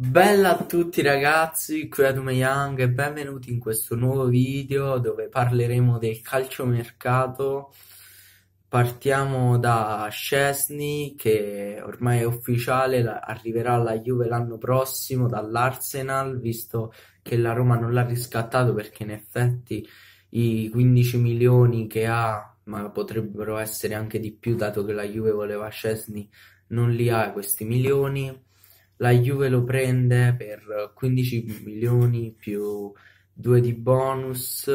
Bella a tutti ragazzi, qui Adume Young e benvenuti in questo nuovo video dove parleremo del calciomercato. Partiamo da Scesni che ormai è ufficiale, arriverà alla Juve l'anno prossimo dall'Arsenal, visto che la Roma non l'ha riscattato perché in effetti i 15 milioni che ha, ma potrebbero essere anche di più dato che la Juve voleva Scesni, non li ha questi milioni la Juve lo prende per 15 milioni più 2 di bonus.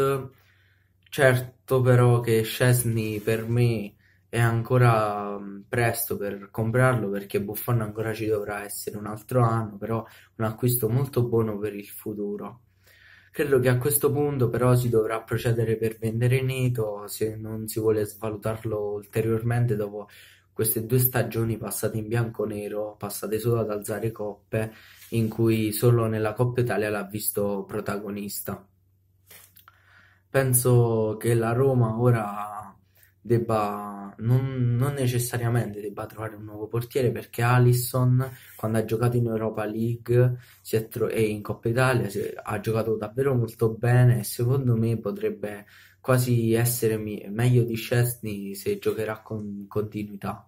Certo però che Scesni per me è ancora mm, presto per comprarlo perché Buffon ancora ci dovrà essere un altro anno, però un acquisto molto buono per il futuro. Credo che a questo punto però si dovrà procedere per vendere Neto se non si vuole svalutarlo ulteriormente dopo queste due stagioni passate in bianco-nero, passate solo ad alzare coppe, in cui solo nella Coppa Italia l'ha visto protagonista. Penso che la Roma ora debba non, non necessariamente debba trovare un nuovo portiere perché Alisson quando ha giocato in Europa League tro- e in Coppa Italia è, ha giocato davvero molto bene e secondo me potrebbe quasi essere mi- meglio di Scesni se giocherà con continuità.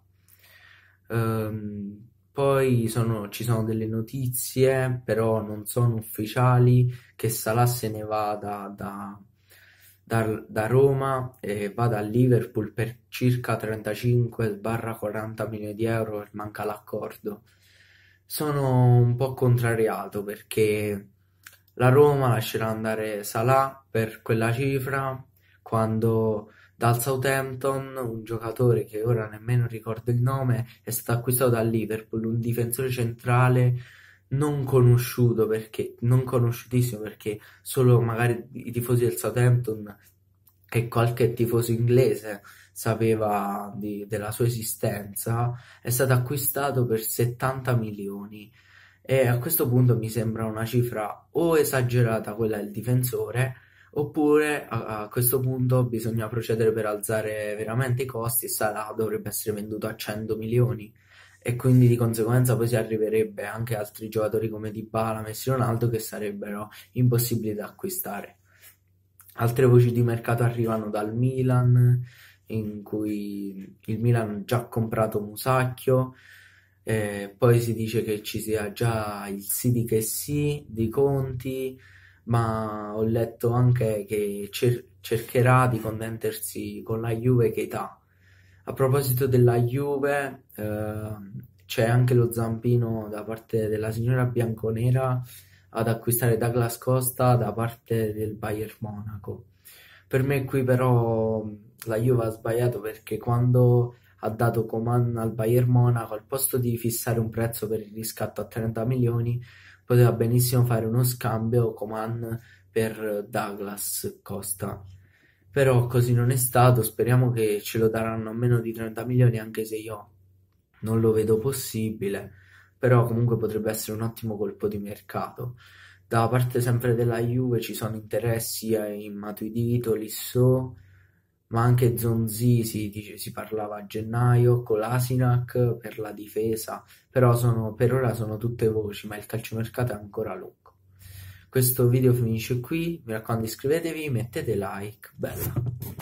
Um, poi sono, ci sono delle notizie, però non sono ufficiali, che Salah se ne va da da, da Roma e vada a Liverpool per circa 35-40 milioni di euro e manca l'accordo. Sono un po' contrariato perché la Roma lascerà andare Salah per quella cifra quando dal Southampton un giocatore che ora nemmeno ricordo il nome è stato acquistato dal Liverpool, un difensore centrale non conosciuto perché non conosciutissimo perché solo magari i tifosi del Southampton e qualche tifoso inglese sapeva di, della sua esistenza, è stato acquistato per 70 milioni. E a questo punto mi sembra una cifra o esagerata quella del difensore, oppure a, a questo punto bisogna procedere per alzare veramente i costi e Salah dovrebbe essere venduto a 100 milioni e quindi di conseguenza poi si arriverebbe anche altri giocatori come Dybala, Messi Ronaldo che sarebbero impossibili da acquistare. Altre voci di mercato arrivano dal Milan, in cui il Milan ha già comprato Musacchio, eh, poi si dice che ci sia già il sì di che sì di Conti, ma ho letto anche che cer- cercherà di contendersi con la Juve Keita a proposito della Juve, eh, c'è anche lo zampino da parte della signora bianconera ad acquistare Douglas Costa da parte del Bayern Monaco. Per me qui però la Juve ha sbagliato perché quando ha dato Coman al Bayern Monaco al posto di fissare un prezzo per il riscatto a 30 milioni poteva benissimo fare uno scambio Coman per Douglas Costa però così non è stato, speriamo che ce lo daranno a meno di 30 milioni anche se io non lo vedo possibile, però comunque potrebbe essere un ottimo colpo di mercato. Da parte sempre della Juve ci sono interessi eh, in Matuidito, Lissò, ma anche Zonzi si, dice, si parlava a gennaio, con l'Asinac per la difesa, però sono, per ora sono tutte voci, ma il calciomercato è ancora lungo. Questo video finisce qui, mi raccomando iscrivetevi, mettete like, bella!